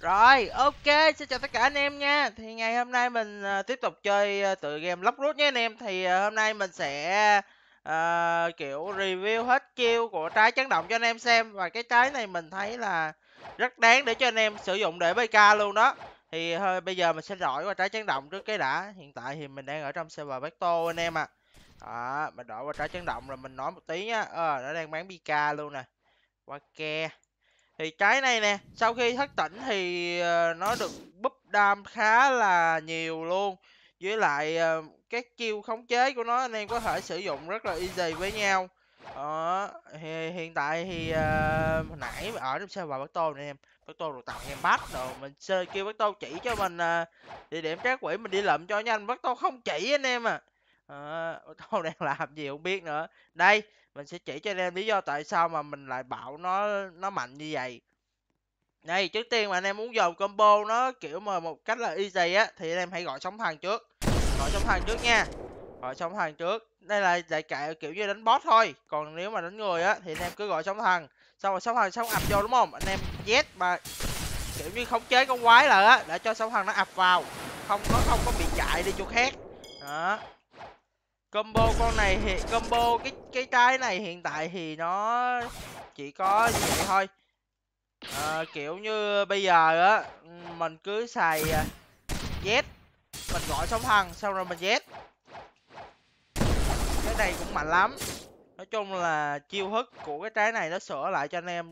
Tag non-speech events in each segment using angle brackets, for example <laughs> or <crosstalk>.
Rồi, ok, xin chào tất cả anh em nha. Thì ngày hôm nay mình uh, tiếp tục chơi uh, tựa game Lock Root nha anh em. Thì uh, hôm nay mình sẽ uh, kiểu review hết chiêu của trái chấn động cho anh em xem và cái trái này mình thấy là rất đáng để cho anh em sử dụng để BK luôn đó. Thì thôi bây giờ mình sẽ đổi qua trái chấn động trước cái đã. Hiện tại thì mình đang ở trong server Vecto anh em ạ. À. À, mình đổi qua trái chấn động rồi mình nói một tí nha. Ờ, nó đang bán BK luôn nè. Qua ke thì cái này nè sau khi thất tỉnh thì ờ, nó được búp đam khá là nhiều luôn với lại ờ, các chiêu khống chế của nó anh em có thể sử dụng rất là easy với nhau đó thì, hiện tại thì uh, nãy ở trong xe server bắt tô này em bắt tô được tặng em bắt rồi mình chơi kêu bắt tô chỉ cho mình uh, địa điểm trác quỷ mình đi lượm cho nhanh bắt tô không chỉ anh em à à, ờ, tôi <laughs> đang làm gì không biết nữa đây mình sẽ chỉ cho anh em lý do tại sao mà mình lại bảo nó nó mạnh như vậy đây trước tiên mà anh em muốn dồn combo nó kiểu mà một cách là easy á thì anh em hãy gọi sóng thần trước gọi sóng thần trước nha gọi sóng thần trước đây là đại cạ kiểu như đánh boss thôi còn nếu mà đánh người á thì anh em cứ gọi sóng thần xong rồi sóng thần sóng ập vô đúng không anh em z mà kiểu như khống chế con quái là á để cho sóng thần nó ập vào không có không có bị chạy đi chỗ khác đó combo con này hiện combo cái cái trái này hiện tại thì nó chỉ có như vậy thôi à, kiểu như bây giờ á mình cứ xài à, z mình gọi sóng hằng xong rồi mình z cái này cũng mạnh lắm nói chung là chiêu thức của cái trái này nó sửa lại cho anh em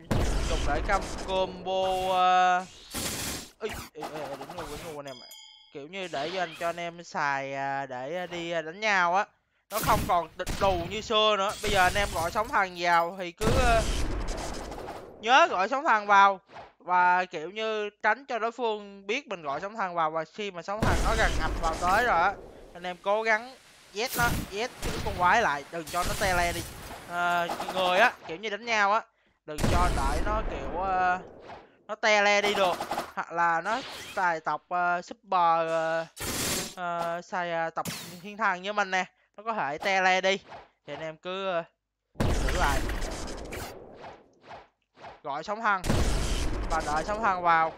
dùng để cam combo uh... Ê, ê, ê, đúng rồi đúng rồi anh em ạ kiểu như để cho anh cho anh em xài à, để à, đi đánh nhau á nó không còn địch đù như xưa nữa bây giờ anh em gọi sóng thần vào thì cứ ờ, nhớ gọi sóng thần vào và kiểu như tránh cho đối phương biết mình gọi sóng thần vào và khi mà sóng thần nó gần ngập vào tới rồi á anh em cố gắng vét nó vét cái con quái lại đừng cho nó te le đi à, người á kiểu như đánh nhau á đừng cho đợi nó kiểu uh, nó te le đi được hoặc là nó tài tộc uh, super uh, xài uh, tộc thiên thần như mình nè nó có thể te tele đi thì anh em cứ ờ, giữ lại gọi sóng hăng và đợi sóng hăng vào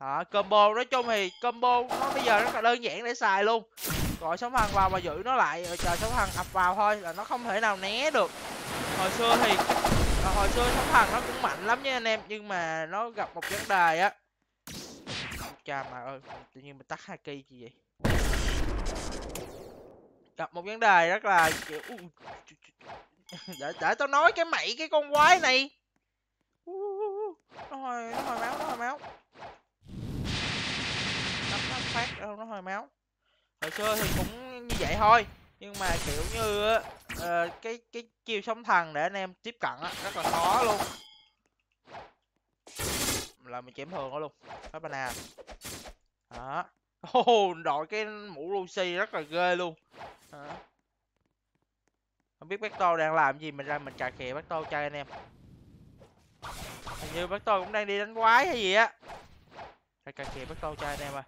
đó, combo nói chung thì combo nó bây giờ rất là đơn giản để xài luôn gọi sóng hăng vào và giữ nó lại rồi ờ, chờ sóng hăng ập vào thôi là nó không thể nào né được hồi xưa thì ờ, hồi xưa sóng hăng nó cũng mạnh lắm nha anh em nhưng mà nó gặp một vấn đề á cha mà ơi tự nhiên mình tắt hai kỳ gì vậy gặp một vấn đề rất là kiểu để để tao nói cái mày cái con quái này nó hồi nó hồi máu nó hồi máu nó nó phát nó hồi máu hồi xưa thì cũng như vậy thôi nhưng mà kiểu như uh, cái cái chiêu sóng thần để anh em tiếp cận á rất là khó luôn là mình chém thường đó luôn hết banana đó oh, đội cái mũ lucy rất là ghê luôn không biết bác tô đang làm gì mà ra mình cà khè bác tô cho anh em hình như bác tô cũng đang đi đánh quái hay gì á ra cà khè bác tô cho anh em à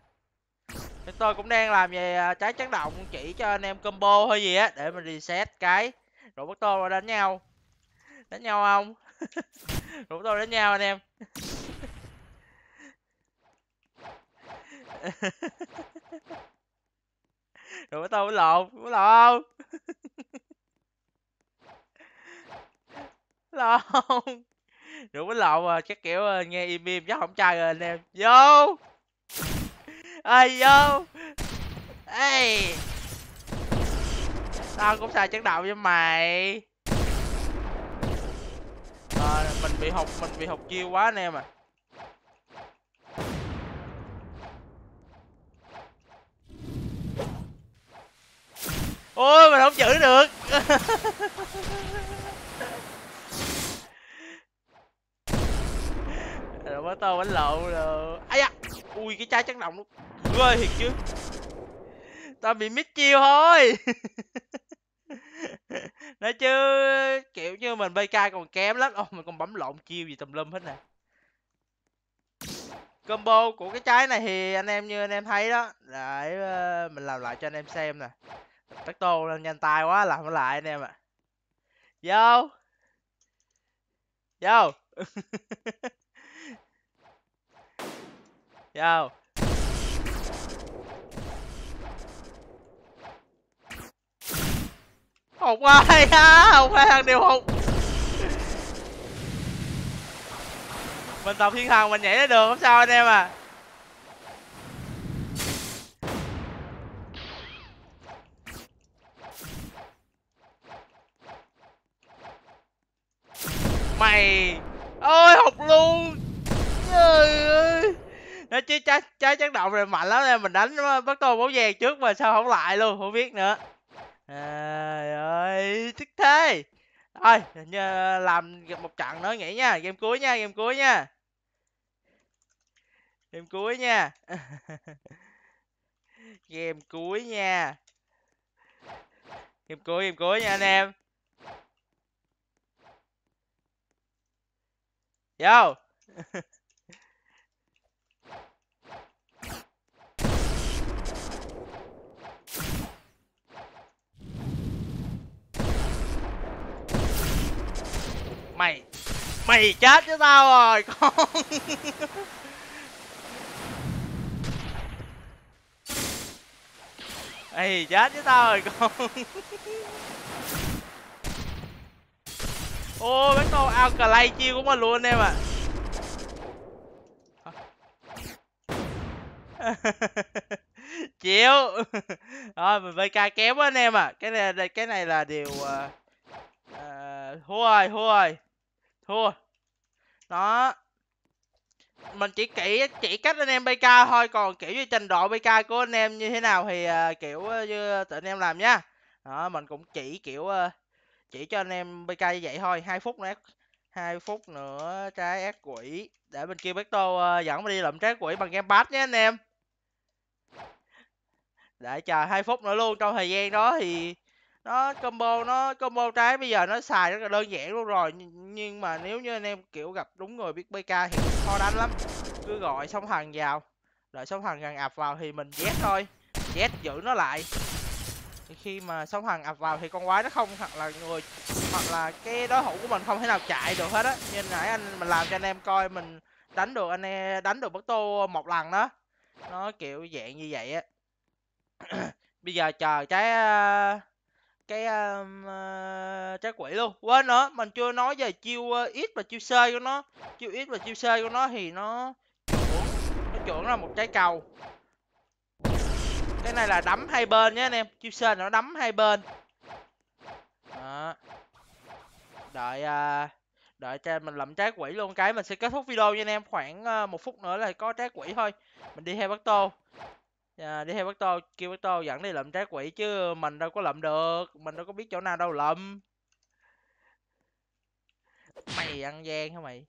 bác tô cũng đang làm về à, trái chấn động chỉ cho anh em combo hay gì á để mình reset cái rồi bác vào đánh nhau đánh nhau không <laughs> rồi bác tô đánh nhau anh em <laughs> đùa tao bữa lộn bữa lộn lộn rồi bữa lộn à chắc kiểu à, nghe im im chắc không trai rồi anh em vô ai vô ê tao cũng xài chất đạo với mày à, mình bị học mình bị học chiêu quá anh em à ôi mình không giữ được rồi bắt tao bánh lộn rồi ai da ui cái trái chấn động luôn ơi thiệt chứ tao bị mít chiêu thôi <laughs> nói chứ kiểu như mình bk còn kém lắm ô mình còn bấm lộn chiêu gì tùm lum hết nè combo của cái trái này thì anh em như anh em thấy đó để ờ, mình làm lại cho anh em xem nè bắt tô lên nhanh tay quá làm lại anh em ạ. À. Vô. Vô. <laughs> Vô. Hụt ai á, hụt ai thằng điều hụt. Mình tập thiên thần mình nhảy ra được không sao anh em à. mày ôi học luôn trời ơi nó chứ trái trái chấn động rồi mạnh lắm nên mình đánh ờ, bắt tôi bóng vàng trước mà sao không lại luôn không biết nữa trời ơi tức thế thôi làm một trận nữa nghỉ nha game cuối nha game cuối nha game cuối nha <laughs> game cuối nha game cuối game cuối nha anh em Yo. mày mày chết chứ tao rồi <laughs> con mày chết chứ tao rồi con <laughs> ô bác tô ao cà lay chiêu của mình luôn anh em ạ à. chịu rồi mình vk kém quá anh em ạ à. cái này cái này là điều uh, uh, thua rồi thua rồi thua đó mình chỉ kỹ chỉ cách anh em bk thôi còn kiểu như trình độ bk của anh em như thế nào thì uh, kiểu uh, như tụi anh em làm nhá đó mình cũng chỉ kiểu uh, chỉ cho anh em PK như vậy thôi hai phút nữa hai phút nữa trái ác quỷ để bên kia Beto ờ, dẫn đi lượm trái quỷ bằng game pass nhé anh em để chờ hai phút nữa luôn trong thời gian đó thì nó combo nó combo trái bây giờ nó xài rất là đơn giản luôn rồi nhưng mà nếu như anh em kiểu gặp đúng người biết PK thì khó đánh lắm cứ gọi sóng hằng vào đợi sóng hằng gần ập vào thì mình vét thôi vét giữ nó lại khi mà sóng thần ập vào thì con quái nó không hoặc là người hoặc là cái đối thủ của mình không thể nào chạy được hết á như nãy anh mình làm cho anh em coi mình đánh được anh em đánh được bất tô một lần đó nó kiểu dạng như vậy á <coughs> bây giờ chờ trái cái um, trái quỷ luôn quên nữa mình chưa nói về chiêu ít và chiêu sơ của nó chiêu ít và chiêu sơ của nó thì nó nó trưởng là một trái cầu cái này là đấm hai bên nhé anh em chiêu sơn nó đấm hai bên đó đợi uh, đợi cho mình lậm trái quỷ luôn cái mình sẽ kết thúc video nha anh em khoảng uh, một phút nữa là có trái quỷ thôi mình đi theo bắt tô à, đi theo bắt tô kêu bắt tô dẫn đi lậm trái quỷ chứ mình đâu có lậm được mình đâu có biết chỗ nào đâu lậm mày ăn gian hả mày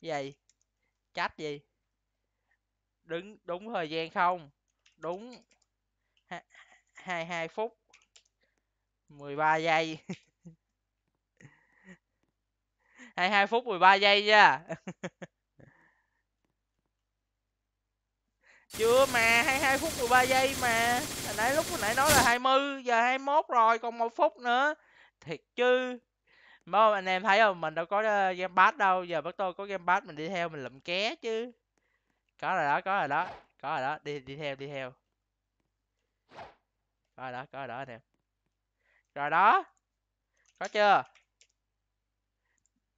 gì chát gì đứng đúng thời gian không đúng 22 phút 13 giây 22 <laughs> phút 13 giây nha <laughs> Chưa mà 22 phút 13 giây mà Hồi nãy lúc hồi nãy nói là 20 Giờ 21 rồi còn một phút nữa Thiệt chứ Mà anh em thấy không Mình đâu có ờ, Game Pass đâu Giờ bắt tôi có Game Pass mình đi theo mình lụm ké chứ có rồi đó có rồi đó có rồi đó đi đi theo đi theo có rồi đó có rồi đó anh em rồi đó có chưa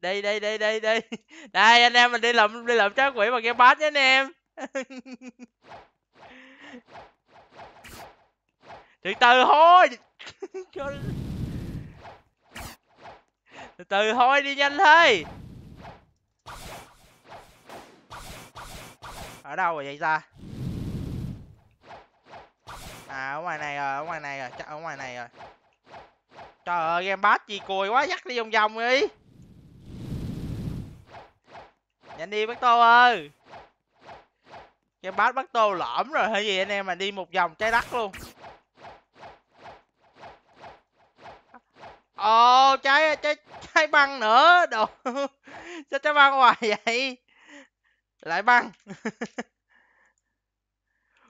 đi đi đi đi đi <laughs> đây anh em mình đi lượm đi lượm trái quỷ bằng cái bát nha anh em <laughs> từ từ thôi <laughs> từ từ thôi đi nhanh thôi ở đâu rồi vậy ta à ở ngoài này rồi ở ngoài này rồi chắc ở ngoài này rồi trời ơi game bát gì cùi quá dắt đi vòng vòng đi nhanh đi bác tô ơi game bát bác tô lõm rồi hay gì anh em mà đi một vòng trái đất luôn ồ trái trái trái băng nữa đồ <laughs> sao trái băng hoài vậy lại băng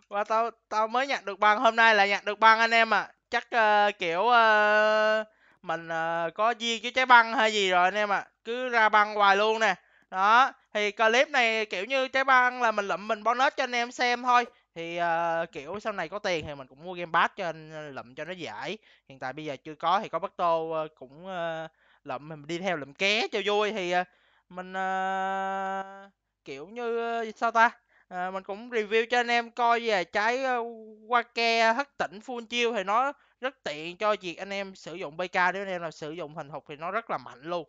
và <laughs> tao tao mới nhặt được băng hôm nay là nhặt được băng anh em ạ à. chắc uh, kiểu uh, mình uh, có duyên với trái băng hay gì rồi anh em ạ à. cứ ra băng hoài luôn nè đó thì clip này kiểu như trái băng là mình lụm mình bonus cho anh em xem thôi thì uh, kiểu sau này có tiền thì mình cũng mua game pass cho anh lụm cho nó giải hiện tại bây giờ chưa có thì có bắt tô uh, cũng uh, lụm mình đi theo lụm ké cho vui thì uh, mình uh, kiểu như ờ, sao ta à, mình cũng review cho anh em coi về trái Wake ờ, hất tỉnh full chiêu thì nó rất tiện cho việc anh em sử dụng PK nếu anh em là sử dụng hình hụt thì nó rất là mạnh luôn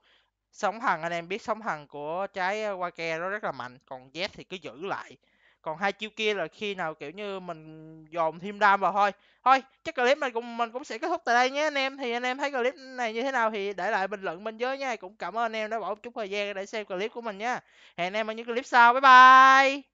sống hằng anh em biết sống hằng của trái Wake nó rất là mạnh còn Z thì cứ giữ lại còn hai chiêu kia là khi nào kiểu như mình dồn thêm đam vào thôi thôi chắc clip này cũng mình cũng sẽ kết thúc tại đây nhé anh em thì anh em thấy clip này như thế nào thì để lại bình luận bên dưới nha cũng cảm ơn anh em đã bỏ chút thời gian để xem clip của mình nha hẹn anh em ở những clip sau bye bye